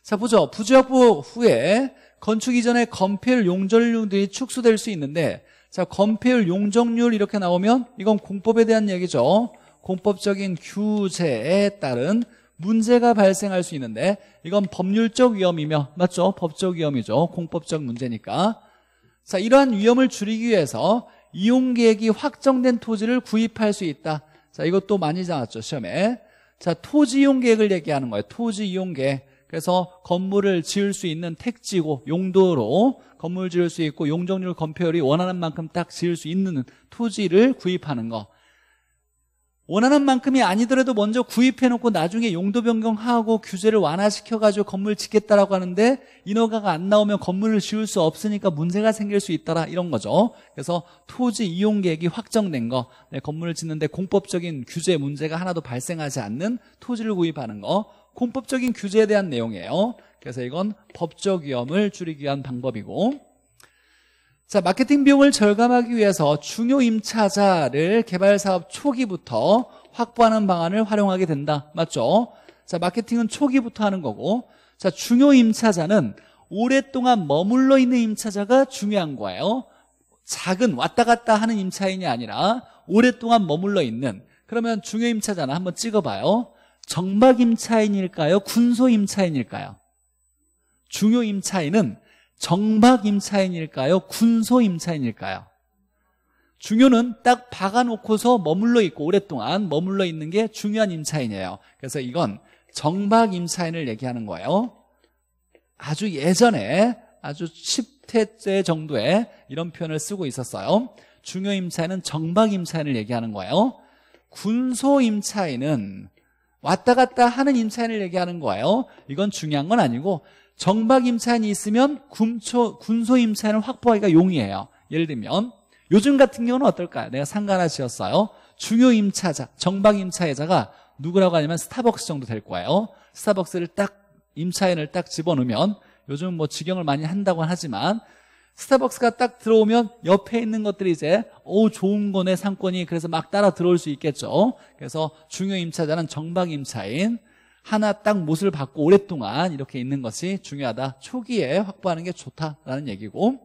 자 보죠. 부지역부 후에 건축 이전에 건폐율 용적률이 축소될 수 있는데 자 건폐율 용적률 이렇게 나오면 이건 공법에 대한 얘기죠. 공법적인 규제에 따른 문제가 발생할 수 있는데 이건 법률적 위험이며 맞죠? 법적 위험이죠. 공법적 문제니까. 자, 이러한 위험을 줄이기 위해서 이용계획이 확정된 토지를 구입할 수 있다. 자, 이것도 많이 나왔죠, 시험에. 자, 토지 이용계획을 얘기하는 거예요. 토지 이용계획. 그래서 건물을 지을 수 있는 택지고 용도로 건물 지을 수 있고 용적률 건폐율이 원하는 만큼 딱 지을 수 있는 토지를 구입하는 거. 원하는 만큼이 아니더라도 먼저 구입해놓고 나중에 용도 변경하고 규제를 완화시켜가지고 건물 짓겠다라고 하는데 인허가가 안 나오면 건물을 지을 수 없으니까 문제가 생길 수 있더라 이런 거죠 그래서 토지 이용 계획이 확정된 거 네, 건물을 짓는데 공법적인 규제 문제가 하나도 발생하지 않는 토지를 구입하는 거 공법적인 규제에 대한 내용이에요 그래서 이건 법적 위험을 줄이기 위한 방법이고 자, 마케팅 비용을 절감하기 위해서 중요 임차자를 개발 사업 초기부터 확보하는 방안을 활용하게 된다. 맞죠? 자, 마케팅은 초기부터 하는 거고, 자, 중요 임차자는 오랫동안 머물러 있는 임차자가 중요한 거예요. 작은 왔다 갔다 하는 임차인이 아니라 오랫동안 머물러 있는 그러면 중요 임차자나 한번 찍어봐요. 정박 임차인일까요? 군소 임차인일까요? 중요 임차인은 정박 임차인일까요? 군소 임차인일까요? 중요는 딱 박아놓고서 머물러 있고 오랫동안 머물러 있는 게 중요한 임차인이에요 그래서 이건 정박 임차인을 얘기하는 거예요 아주 예전에 아주 10태째 정도에 이런 표현을 쓰고 있었어요 중요 임차인은 정박 임차인을 얘기하는 거예요 군소 임차인은 왔다 갔다 하는 임차인을 얘기하는 거예요 이건 중요한 건 아니고 정박 임차인이 있으면 군초, 군소 임차인을 확보하기가 용이해요. 예를 들면 요즘 같은 경우는 어떨까요? 내가 상가 하나 지었어요. 중요 임차자, 정박 임차자가 누구라고 하냐면 스타벅스 정도 될 거예요. 스타벅스를 딱 임차인을 딱 집어넣으면 요즘 뭐 직영을 많이 한다고 하지만 스타벅스가 딱 들어오면 옆에 있는 것들이 이제 오 좋은 거네 상권이 그래서 막 따라 들어올 수 있겠죠. 그래서 중요 임차자는 정박 임차인, 하나 딱 못을 받고 오랫동안 이렇게 있는 것이 중요하다. 초기에 확보하는 게 좋다라는 얘기고.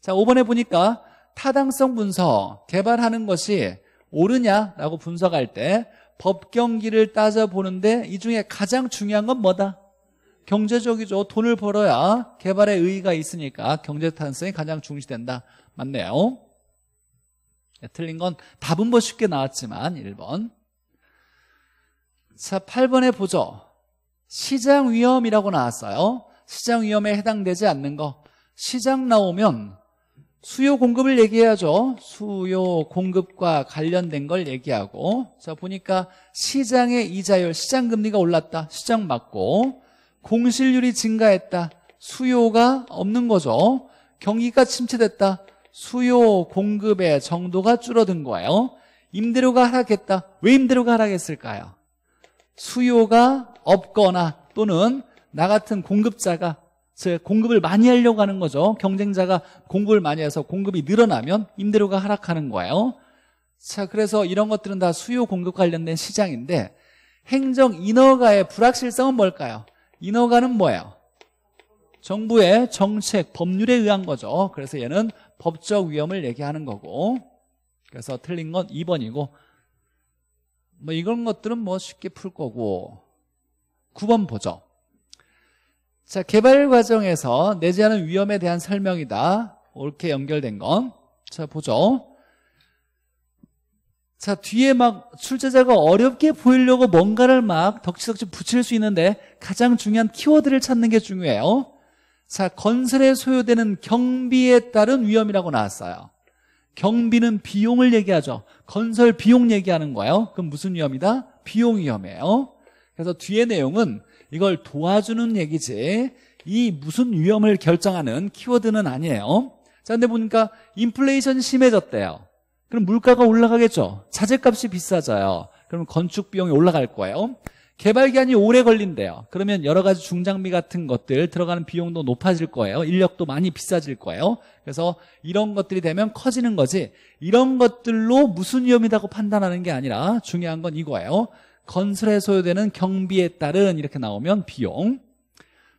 자, 5번에 보니까 타당성 분석, 개발하는 것이 옳으냐라고 분석할 때 법경기를 따져보는데 이 중에 가장 중요한 건 뭐다? 경제적이죠. 돈을 벌어야 개발의 의의가 있으니까 경제 탄성이 가장 중시된다. 맞네요. 네, 틀린 건 답은 뭐 쉽게 나왔지만 1번. 자, 8번에 보죠. 시장 위험이라고 나왔어요. 시장 위험에 해당되지 않는 거. 시장 나오면 수요 공급을 얘기해야죠. 수요 공급과 관련된 걸 얘기하고 자 보니까 시장의 이자율, 시장 금리가 올랐다. 시장 맞고 공실률이 증가했다. 수요가 없는 거죠. 경기가 침체됐다. 수요 공급의 정도가 줄어든 거예요. 임대료가 하락했다. 왜 임대료가 하락했을까요? 수요가 없거나 또는 나 같은 공급자가 공급을 많이 하려고 하는 거죠 경쟁자가 공급을 많이 해서 공급이 늘어나면 임대료가 하락하는 거예요 자 그래서 이런 것들은 다 수요 공급 관련된 시장인데 행정 인허가의 불확실성은 뭘까요? 인허가는 뭐예요? 정부의 정책, 법률에 의한 거죠 그래서 얘는 법적 위험을 얘기하는 거고 그래서 틀린 건 2번이고 뭐 이런 것들은 뭐 쉽게 풀 거고 9번 보죠 자 개발 과정에서 내재하는 위험에 대한 설명이다 옳게 연결된 건자 보죠 자 뒤에 막 출제자가 어렵게 보이려고 뭔가를 막 덕지덕지 붙일 수 있는데 가장 중요한 키워드를 찾는 게 중요해요 자 건설에 소요되는 경비에 따른 위험이라고 나왔어요 경비는 비용을 얘기하죠. 건설 비용 얘기하는 거예요. 그럼 무슨 위험이다? 비용 위험이에요. 그래서 뒤에 내용은 이걸 도와주는 얘기지 이 무슨 위험을 결정하는 키워드는 아니에요. 자, 근데 보니까 인플레이션이 심해졌대요. 그럼 물가가 올라가겠죠. 자재값이 비싸져요. 그럼 건축 비용이 올라갈 거예요. 개발 기한이 오래 걸린대요. 그러면 여러 가지 중장비 같은 것들 들어가는 비용도 높아질 거예요. 인력도 많이 비싸질 거예요. 그래서 이런 것들이 되면 커지는 거지. 이런 것들로 무슨 위험이라고 판단하는 게 아니라 중요한 건 이거예요. 건설에 소요되는 경비에 따른 이렇게 나오면 비용.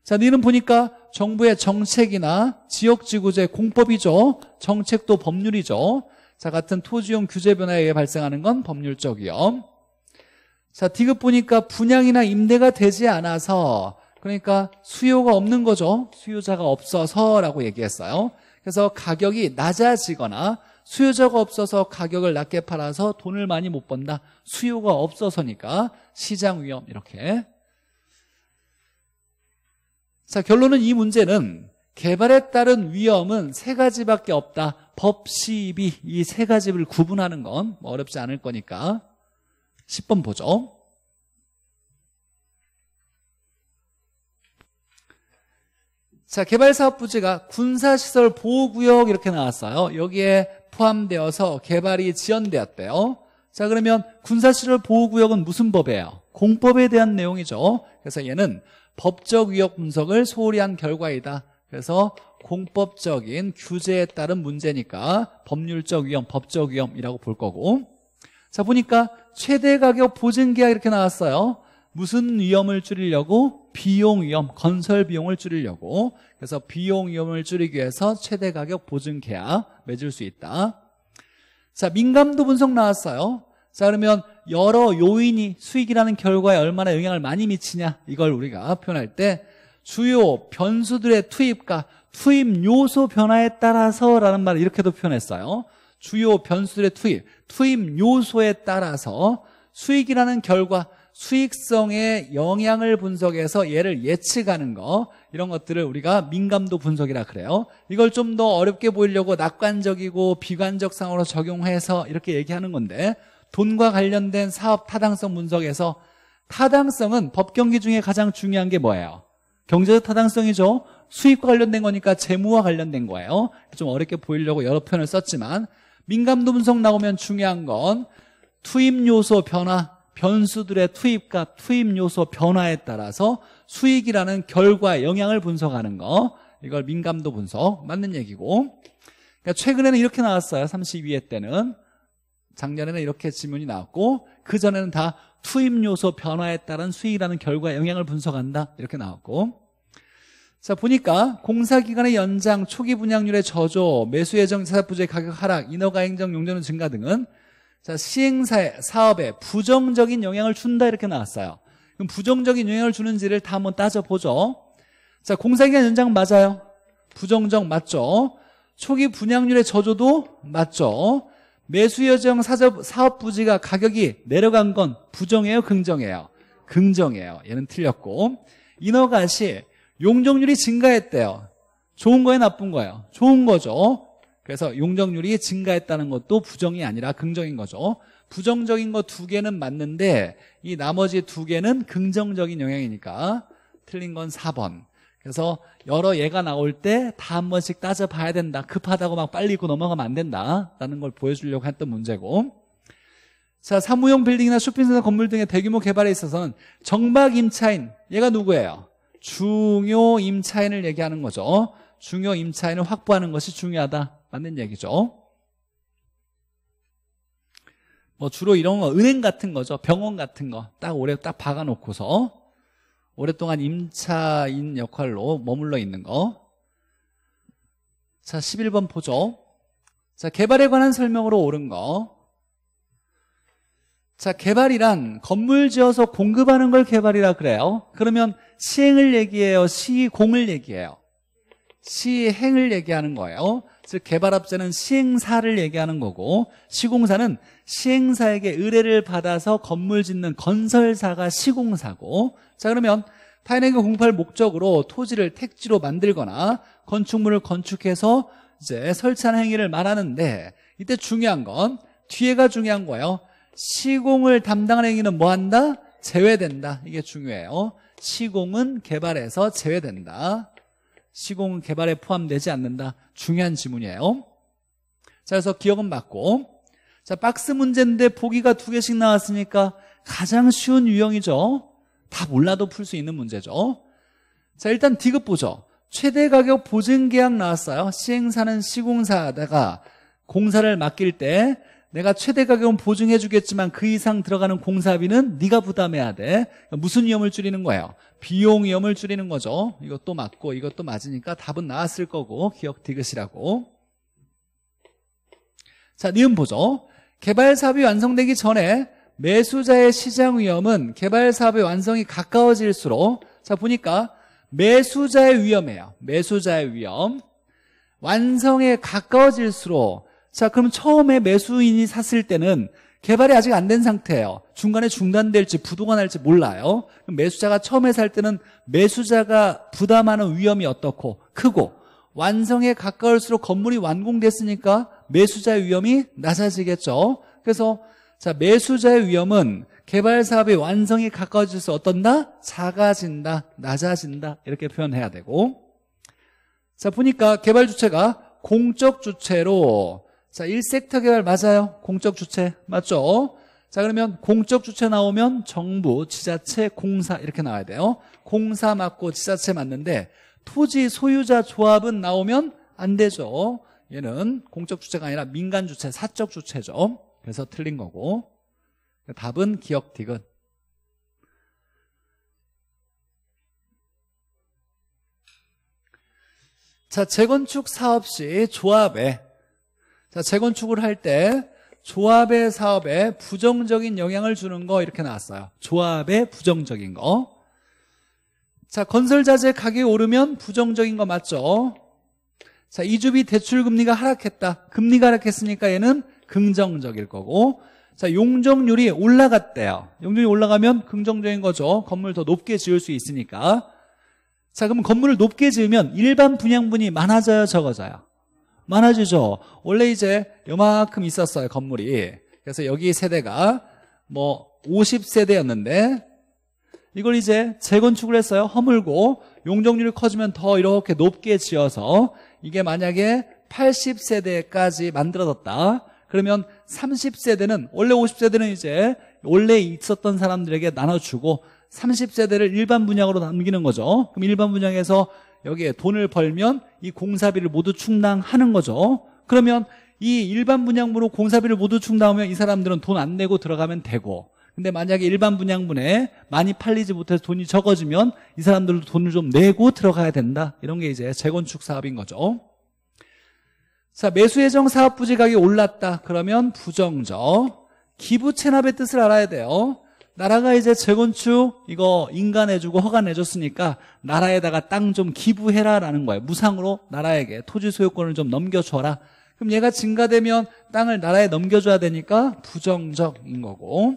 자, 니는 보니까 정부의 정책이나 지역지구제 공법이죠. 정책도 법률이죠. 자, 같은 토지용 규제 변화에 의해 발생하는 건 법률적 위험. 자, 디귿 보니까 분양이나 임대가 되지 않아서 그러니까 수요가 없는 거죠. 수요자가 없어서라고 얘기했어요. 그래서 가격이 낮아지거나 수요자가 없어서 가격을 낮게 팔아서 돈을 많이 못 번다. 수요가 없어서니까 시장 위험 이렇게. 자, 결론은 이 문제는 개발에 따른 위험은 세 가지밖에 없다. 법, 시비 이 세 가지를 구분하는 건 뭐 어렵지 않을 거니까. 10번 보죠. 자, 개발사업 부지가 군사시설 보호구역 이렇게 나왔어요. 여기에 포함되어서 개발이 지연되었대요. 자, 그러면 군사시설 보호구역은 무슨 법이에요? 공법에 대한 내용이죠. 그래서 얘는 법적 위협 분석을 소홀히 한 결과이다. 그래서 공법적인 규제에 따른 문제니까 법률적 위험, 법적 위험이라고 볼 거고 자, 보니까 최대 가격 보증 계약 이렇게 나왔어요. 무슨 위험을 줄이려고? 비용 위험, 건설 비용을 줄이려고. 그래서 비용 위험을 줄이기 위해서 최대 가격 보증 계약 맺을 수 있다. 자, 민감도 분석 나왔어요. 자, 그러면 여러 요인이 수익이라는 결과에 얼마나 영향을 많이 미치냐 이걸 우리가 표현할 때 주요 변수들의 투입과 투입 요소 변화에 따라서라는 말을 이렇게도 표현했어요. 주요 변수의 투입, 투입 요소에 따라서 수익이라는 결과, 수익성의 영향을 분석해서 얘를 예측하는 거 이런 것들을 우리가 민감도 분석이라 그래요 이걸 좀 더 어렵게 보이려고 낙관적이고 비관적 상으로 적용해서 이렇게 얘기하는 건데 돈과 관련된 사업 타당성 분석에서 타당성은 법경기 중에 가장 중요한 게 뭐예요? 경제적 타당성이죠 수입과 관련된 거니까 재무와 관련된 거예요 좀 어렵게 보이려고 여러 표현을 썼지만 민감도 분석 나오면 중요한 건 투입 요소 변화, 변수들의 투입과 투입 요소 변화에 따라서 수익이라는 결과에 영향을 분석하는 거. 이걸 민감도 분석 맞는 얘기고. 그러니까 최근에는 이렇게 나왔어요. 32회 때는 작년에는 이렇게 지문이 나왔고 그 전에는 다 투입 요소 변화에 따른 수익이라는 결과에 영향을 분석한다 이렇게 나왔고 자 보니까 공사기간의 연장, 초기 분양률의 저조, 매수 예정 자산 부재 가격 하락, 인허가 행정 용도는 증가 등은 자 시행사의 사업에 부정적인 영향을 준다 이렇게 나왔어요. 그럼 부정적인 영향을 주는지를 다 한번 따져보죠. 자 공사기간 연장 맞아요. 부정적 맞죠. 초기 분양률의 저조도 맞죠. 매수 예정 사업 부지가 가격이 내려간 건부정해요긍정해요긍정해요 얘는 틀렸고 인허가 시 용적률이 증가했대요. 좋은 거예요, 나쁜 거예요? 좋은 거죠. 그래서 용적률이 증가했다는 것도 부정이 아니라 긍정인 거죠. 부정적인 거 두 개는 맞는데 이 나머지 두 개는 긍정적인 영향이니까 틀린 건 4번. 그래서 여러 예가 나올 때 다 한 번씩 따져봐야 된다. 급하다고 막 빨리 입고 넘어가면 안 된다. 라는 걸 보여주려고 했던 문제고. 자, 사무용 빌딩이나 쇼핑센터 건물 등의 대규모 개발에 있어서는 정박 임차인, 얘가 누구예요? 중요 임차인을 얘기하는 거죠. 어? 중요 임차인을 확보하는 것이 중요하다. 맞는 얘기죠. 뭐 주로 이런 거 은행 같은 거죠. 병원 같은 거 딱 오래 딱 박아 놓고서 오랫동안 임차인 역할로 머물러 있는 거. 자, 11번 보죠. 자, 개발에 관한 설명으로 옳은 거. 자, 개발이란 건물 지어서 공급하는 걸 개발이라 그래요. 그러면 시행을 얘기해요? 시공을 얘기해요? 시행을 얘기하는 거예요. 즉, 개발업자는 시행사를 얘기하는 거고, 시공사는 시행사에게 의뢰를 받아서 건물 짓는 건설사가 시공사고, 자, 그러면 타인에게 공급할 목적으로 토지를 택지로 만들거나 건축물을 건축해서 이제 설치하는 행위를 말하는데, 이때 중요한 건, 뒤에가 중요한 거예요. 시공을 담당하는 행위는 뭐한다? 제외된다. 이게 중요해요. 시공은 개발에서 제외된다. 시공은 개발에 포함되지 않는다. 중요한 지문이에요. 자, 그래서 기억은 맞고. 자, 박스 문제인데 보기가 두 개씩 나왔으니까 가장 쉬운 유형이죠. 다 몰라도 풀 수 있는 문제죠. 자, 일단 디귿 보죠. 최대 가격 보증 계약 나왔어요. 시행사는 시공사다가 공사를 맡길 때 내가 최대 가격은 보증해 주겠지만 그 이상 들어가는 공사비는 네가 부담해야 돼 그러니까 무슨 위험을 줄이는 거예요? 비용 위험을 줄이는 거죠 이것도 맞고 이것도 맞으니까 답은 나왔을 거고 기억 디귿이라고 자 니은 보죠 개발 사업이 완성되기 전에 매수자의 시장 위험은 개발 사업의 완성이 가까워질수록 자 보니까 매수자의 위험이에요 매수자의 위험 완성에 가까워질수록 자, 그럼 처음에 매수인이 샀을 때는 개발이 아직 안 된 상태예요. 중간에 중단될지 부도가 날지 몰라요. 매수자가 처음에 살 때는 매수자가 부담하는 위험이 어떻고 크고 완성에 가까울수록 건물이 완공됐으니까 매수자의 위험이 낮아지겠죠. 그래서 자 매수자의 위험은 개발 사업의 완성이 가까워질수 어떤다? 작아진다, 낮아진다 이렇게 표현해야 되고 자 보니까 개발 주체가 공적 주체로 자, 1섹터 개발 맞아요. 공적 주체 맞죠? 자, 그러면 공적 주체 나오면 정부, 지자체, 공사 이렇게 나와야 돼요. 공사 맞고 지자체 맞는데 토지 소유자 조합은 나오면 안 되죠. 얘는 공적 주체가 아니라 민간 주체, 사적 주체죠. 그래서 틀린 거고. 답은 기억 디귿. 자, 재건축 사업 시 조합에 자, 재건축을 할 때 조합의 사업에 부정적인 영향을 주는 거 이렇게 나왔어요. 조합의 부정적인 거. 자, 건설자재 가격이 오르면 부정적인 거 맞죠? 자, 이주비 대출 금리가 하락했다. 금리가 하락했으니까 얘는 긍정적일 거고. 자, 용적률이 올라갔대요. 용적률이 올라가면 긍정적인 거죠. 건물 더 높게 지을 수 있으니까. 자, 그럼 건물을 높게 지으면 일반 분양분이 많아져요, 적어져요? 많아지죠. 원래 이제 요만큼 있었어요, 건물이. 그래서 여기 세대가 뭐 50세대였는데 이걸 이제 재건축을 했어요. 허물고 용적률이 커지면 더 이렇게 높게 지어서 이게 만약에 80세대까지 만들어졌다. 그러면 30세대는 원래 50세대는 이제 원래 있었던 사람들에게 나눠주고 30세대를 일반 분양으로 남기는 거죠. 그럼 일반 분양에서 여기에 돈을 벌면 이 공사비를 모두 충당하는 거죠. 그러면 이 일반 분양부로 공사비를 모두 충당하면 이 사람들은 돈 안 내고 들어가면 되고 근데 만약에 일반 분양분에 많이 팔리지 못해서 돈이 적어지면 이 사람들도 돈을 좀 내고 들어가야 된다. 이런 게 이제 재건축 사업인 거죠. 자, 매수예정 사업 부지 가격이 올랐다. 그러면 부정적. 기부 체납의 뜻을 알아야 돼요. 나라가 이제 재건축 이거 인간해주고 허가내줬으니까 나라에다가 땅 좀 기부해라라는 거예요. 무상으로 나라에게 토지 소유권을 좀 넘겨줘라. 그럼 얘가 증가되면 땅을 나라에 넘겨줘야 되니까 부정적인 거고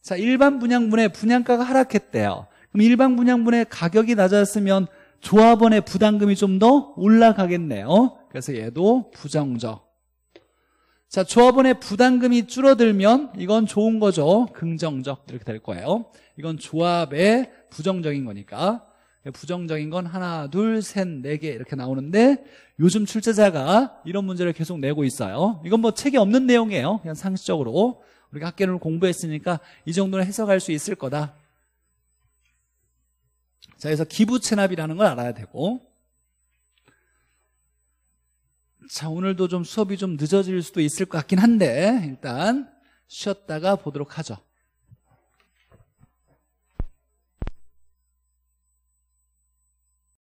자 일반 분양분의 분양가가 하락했대요. 그럼 일반 분양분의 가격이 낮았으면 조합원의 부담금이 좀 더 올라가겠네요. 그래서 얘도 부정적 자, 조합원의 부담금이 줄어들면 이건 좋은 거죠. 긍정적 이렇게 될 거예요. 이건 조합의 부정적인 거니까. 부정적인 건 하나, 둘, 셋, 네 개 이렇게 나오는데 요즘 출제자가 이런 문제를 계속 내고 있어요. 이건 뭐 책에 없는 내용이에요. 그냥 상식적으로. 우리가 학계를 공부했으니까 이 정도는 해석할 수 있을 거다. 자, 그래서 기부 체납이라는 걸 알아야 되고 자, 오늘도 좀 수업이 좀 늦어질 수도 있을 것 같긴 한데, 일단 쉬었다가 보도록 하죠.